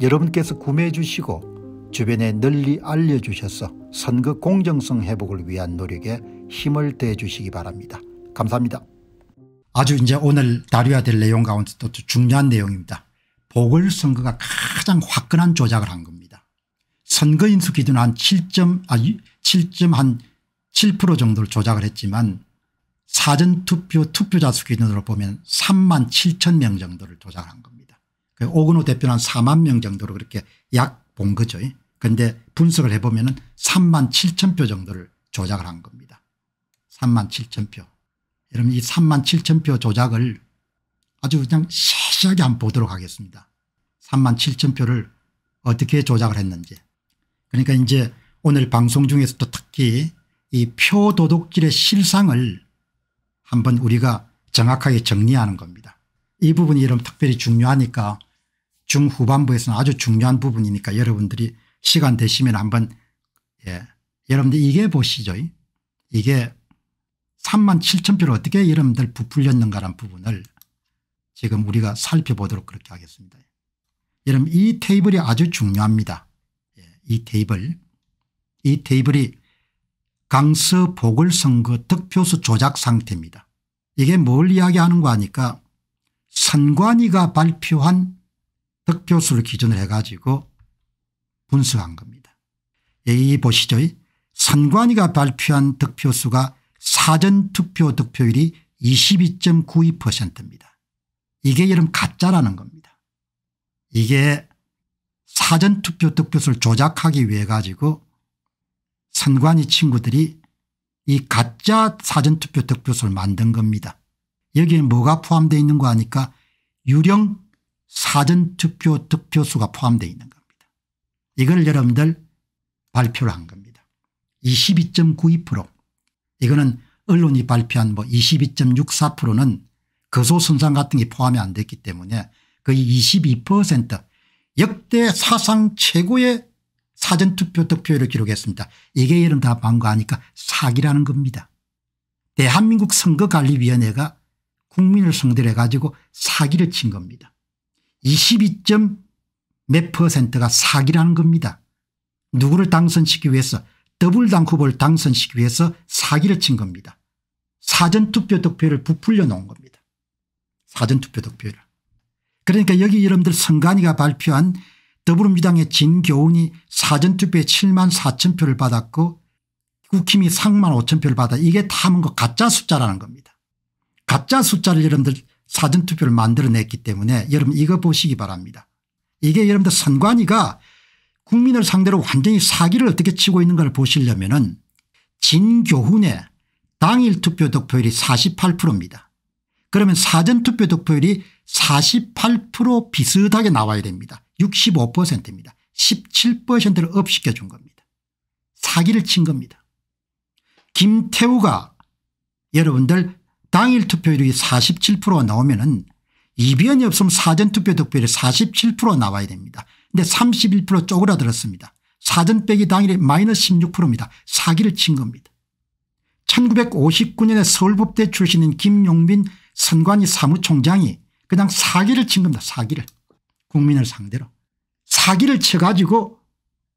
여러분께서 구매해 주시고 주변에 널리 알려주셔서 선거 공정성 회복을 위한 노력에 힘을 대해 주시기 바랍니다. 감사합니다. 아주 이제 오늘 다뤄야 될 내용 가운데 또 중요한 내용입니다. 보궐선거가 가장 화끈한 조작을 한 겁니다. 선거인수 기준한 7점, 아, 7점 한7% 정도를 조작을 했지만 사전투표 투표자 수 기준으로 보면 3만 7천 명 정도를 조작한 겁니다. 그 오근호 대표는 한 4만 명 정도로 그렇게 약 본 거죠. 그런데 분석을 해보면 3만 7천 표 정도를 조작을 한 겁니다. 3만 7천 표. 여러분 이 3만 7천 표 조작을 아주 그냥 세세하게 한번 보도록 하겠습니다. 3만 7천 표를 어떻게 조작을 했는지. 그러니까 이제 오늘 방송 중에서도 특히 이 표 도둑질의 실상을 한번 우리가 정확하게 정리하는 겁니다. 이 부분이 여러분 특별히 중요하니까 중후반부에서는 아주 중요한 부분이니까 여러분들이 시간 되시면 한번 예. 여러분들 이게 보시죠. 이게 3만 7천 표를 어떻게 여러분들 부풀렸는가란 부분을 지금 우리가 살펴보도록 그렇게 하겠습니다. 여러분 이 테이블이 아주 중요합니다. 예. 이 테이블. 이 테이블이 강서 보궐선거 득표수 조작 상태입니다. 이게 뭘 이야기하는 거아니까 선관위가 발표한 득표수를 기준으로 해가지고 분석한 겁니다. 여기 예, 보시죠. 선관위가 발표한 득표수가 사전투표 득표율이 22.92%입니다. 이게 여름 가짜라는 겁니다. 이게 사전투표 득표수를 조작하기 위해 가지고 선관위 친구들이 이 가짜 사전투표 득표수를 만든 겁니다. 여기에 뭐가 포함되어 있는 거 아니까 유령 사전투표 득표수가 포함되어 있는 겁니다. 이걸 여러분들 발표를 한 겁니다. 22.92% 이거는 언론이 발표한 뭐 22.64%는 거소선상 같은 게 포함이 안 됐기 때문에 거의 22% 역대 사상 최고의 사전투표 득표율을 기록했습니다. 이게 여러분 다 방과하니까 사기라는 겁니다. 대한민국 선거관리위원회가 국민을 상대 해가지고 사기를 친 겁니다. 22. 몇 퍼센트가 사기라는 겁니다. 누구를 당선시키기 위해서 더블당 후보를 당선시키기 위해서 사기를 친 겁니다. 사전투표 득표를 부풀려 놓은 겁니다. 사전투표 득표를. 그러니까 여기 여러분들 선관위가 발표한 더불어민주당의 진교훈이 사전투표에 7만 4천 표를 받았고 국힘이 3만 5천 표를 받아 이게 다 뭔가 가짜 숫자라는 겁니다. 가짜 숫자를 여러분들 사전투표를 만들어냈기 때문에 여러분 이거 보시기 바랍니다. 이게 여러분들 선관위가 국민을 상대로 완전히 사기를 어떻게 치고 있는가를 보시려면 은 진교훈의 당일 투표 득표율이 48%입니다. 그러면 사전투표 득표율이 48% 비슷하게 나와야 됩니다. 65%입니다. 17%를 업시켜준 겁니다. 사기를 친 겁니다. 김태우가 여러분들 당일 투표율이 47%가 나오면 은 이변이 없으면 사전투표 득표율이 47% 나와야 됩니다. 근데 31% 쪼그라들었습니다. 사전 빼기 당일에 마이너스 16%입니다. 사기를 친 겁니다. 1959년에 서울법대 출신인 김용민 선관위 사무총장이 그냥 사기를 친 겁니다. 사기를. 국민을 상대로. 사기를 쳐가지고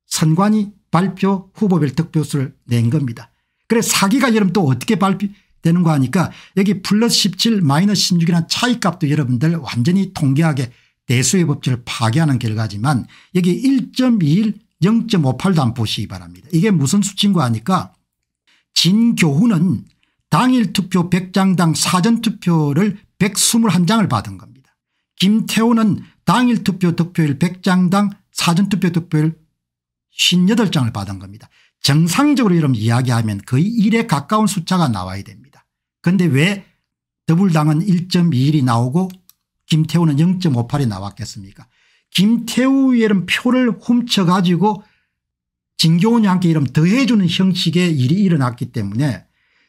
선관위 발표 후보별 득표수를 낸 겁니다. 그래 사기가 여러분 또 어떻게 발표 되는 거 하니까 여기 플러스 17 마이너스 16이라는 차이값도 여러분들 완전히 통계하게 대수의 법칙을 파괴하는 결과지만 여기 1.21 0.58도 안 보시기 바랍니다. 이게 무슨 수치인가 하니까 진교훈은 당일 투표 100장당 사전투표를 121장을 받은 겁니다. 김태호는 당일 투표 득표율 100장당 사전투표 득표율 58장을 받은 겁니다. 정상적으로 여러분 이야기하면 거의 1에 가까운 숫자가 나와야 됩니다. 그런데 왜 더불당은 1.21이 나오고 김태우는 0.58이 나왔겠습니까 김태우의 이런 표를 훔쳐가지고 진교훈이 함께 이름 더해주는 형식의 일이 일어났기 때문에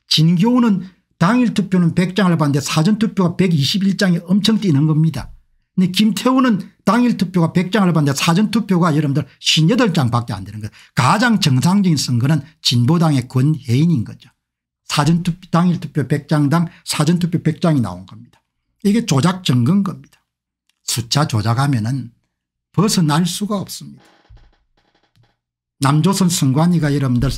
진교훈은 당일 투표는 100장을 받는데 사전투표가 121장이 엄청 뛰는 겁니다. 근데 김태우는 당일 투표가 100장을 받는데 사전투표가 여러분들 58장밖에 안 되는 거예요. 가장 정상적인 선거는 진보당의 권혜인인 거죠. 사전투표 당일투표 100장당 사전투표 100장이 나온 겁니다. 이게 조작 증거인 겁니다. 숫자 조작하면 은 벗어날 수가 없습니다. 남조선 승관이가 여러분들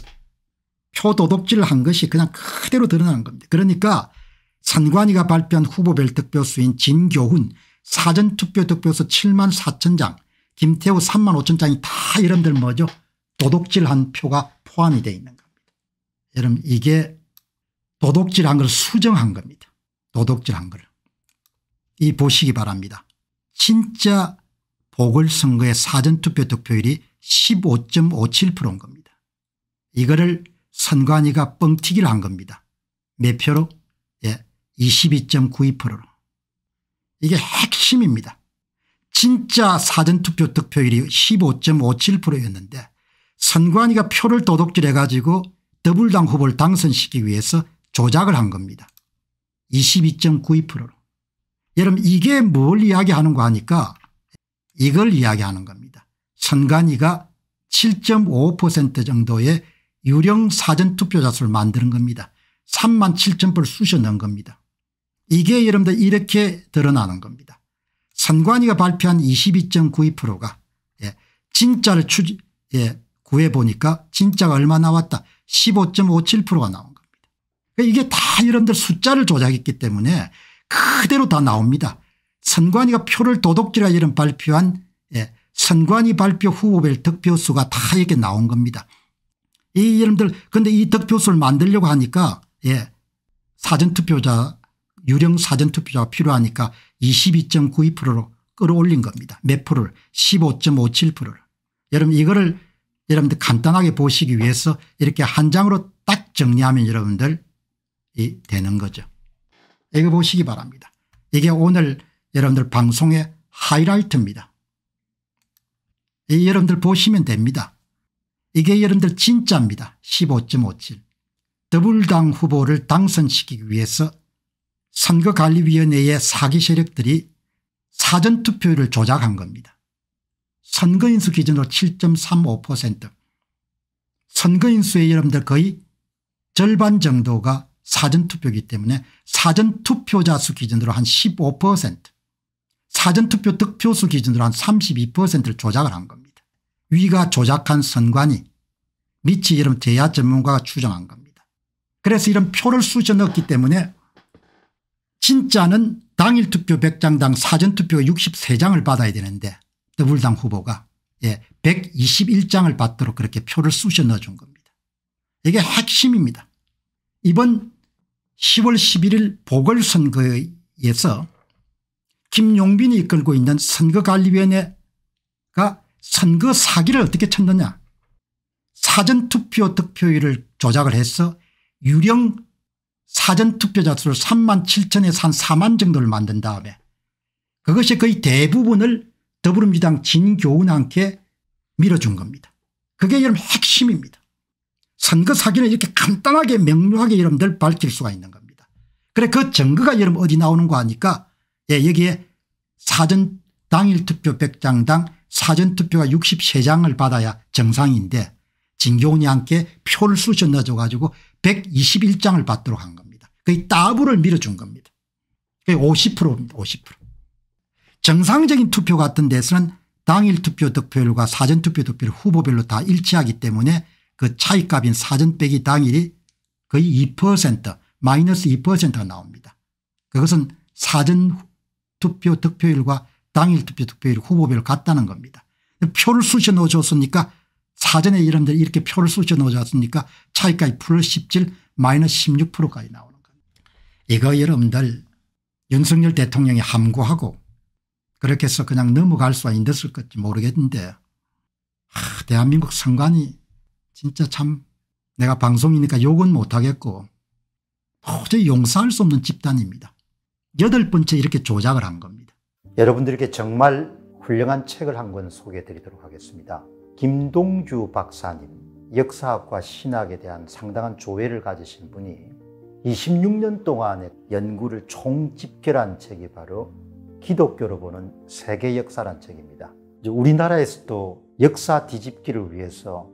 표 도둑질을 한 것이 그냥 그대로 드러난 겁니다. 그러니까 선관위가 발표한 후보별 득표수인 진교훈 사전투표 득표수 7만 4천 장 김태우 3만 5천 장이 다 여러분들 뭐죠 도둑질한 표가 포함이 되어 있는 겁니다. 여러분 이게 도덕질한걸 수정한 겁니다. 도덕질한 걸. 이 보시기 바랍니다. 진짜 보궐선거의 사전투표 득표율이 15.57%인 겁니다. 이거를 선관위가 뻥튀기를 한 겁니다. 몇 표로? 예, 22.92%로. 이게 핵심입니다. 진짜 사전투표 득표율이 15.57%였는데 선관위가 표를 도둑질해 가지고 더불당 후보를 당선시키기 위해서 조작을 한 겁니다. 22.92%로. 여러분 이게 뭘 이야기하는 거 하니까 이걸 이야기하는 겁니다. 선관위가 7.5% 정도의 유령 사전투표자 수를 만드는 겁니다. 3만 7천 표를 쑤셔 넣은 겁니다. 이게 여러분들 이렇게 드러나는 겁니다. 선관위가 발표한 22.92%가 예, 진짜를 추, 예, 구해보니까 진짜가 얼마 나왔다. 15.57%가 나온 그러니까 이게 다 여러분들 숫자를 조작했기 때문에 그대로 다 나옵니다. 선관위가 표를 도둑질하 이런 발표한 예, 선관위 발표 후보별 득표수가 다 이렇게 나온 겁니다. 이 여러분들 그데이 득표수를 만들려고 하니까 예, 사전투표자 유령 사전투표자가 필요하니까 22.92%로 끌어올린 겁니다. 몇 프로를 15.57%를 여러분 이거를 여러분들 간단하게 보시기 위해서 이렇게 한 장으로 딱 정리하면 여러분들 이 되는 거죠. 이거 보시기 바랍니다. 이게 오늘 여러분들 방송의 하이라이트입니다. 이 여러분들 보시면 됩니다. 이게 여러분들 진짜입니다. 15.57 더블당 후보를 당선시키기 위해서 선거관리위원회의 사기 세력들이 사전투표를 조작한 겁니다. 선거인수 기준으로 7.35% 선거인수의 여러분들 거의 절반 정도가 사전투표이기 때문에 사전투표자 수 기준으로 한 15% 사전투표 득표수 기준으로 한 32%를 조작을 한 겁니다. 위가 조작한 선관위 밑이 이런 제야 전문가가 추정한 겁니다. 그래서 이런 표를 쑤셔 넣었기 때문에 진짜는 당일 투표 100장당 사전투표 63장을 받아야 되는데 더불당 후보가 예, 121장을 받도록 그렇게 표를 쑤셔 넣어준 겁니다. 이게 핵심입니다. 이번 10월 11일 보궐선거에서 김용빈이 이끌고 있는 선거관리위원회가 선거 사기를 어떻게 쳤느냐 사전투표 득표율을 조작을 해서 유령 사전투표자 수를 3만 7천에서 한 4만 정도를 만든 다음에 그것이 거의 대부분을 더불어민주당 진교훈한테 밀어준 겁니다. 그게 여러분 핵심입니다. 선거 그 사기는 이렇게 간단하게 명료하게 여러분들 밝힐 수가 있는 겁니다. 그래 그 증거가 여러분 어디 나오는거 하니까 예, 여기에 사전 당일 투표 100장당 사전 투표가 63장을 받아야 정상인데 진교훈이 함께 표를 쑤셔 넣어줘 가지고 121장을 받도록 한 겁니다. 거의 따블을 밀어준 겁니다. 50%입니다. 50%. 정상적인 투표 같은 데서는 당일 투표 득표율과 사전 투표 득표율 후보별로 다 일치하기 때문에 그 차이값인 사전 빼기 당일이 거의 2% 마이너스 2%가 나옵니다. 그것은 사전 투표 득표율과 당일 투표 득표율 후보별 같다는 겁니다. 표를 쑤셔 넣어줬으니까 사전에 이런들 이렇게 표를 쑤셔 넣어줬으니까 차이까지 플러스 17 마이너스 16%까지 나오는 겁니다. 이거 여러분들 윤석열 대통령이 함구하고 그렇게 해서 그냥 넘어갈 수가 있었을 지 모르겠는데 아, 대한민국 선관위 진짜 참 내가 방송이니까 욕은 못하겠고 도저히 용서할 수 없는 집단입니다. 여덟 번째 이렇게 조작을 한 겁니다. 여러분들께 정말 훌륭한 책을 한 권 소개해 드리도록 하겠습니다. 김동주 박사님, 역사학과 신학에 대한 상당한 조회를 가지신 분이 26년 동안의 연구를 총집결한 책이 바로 기독교로 보는 세계 역사란 책입니다. 우리나라에서도 역사 뒤집기를 위해서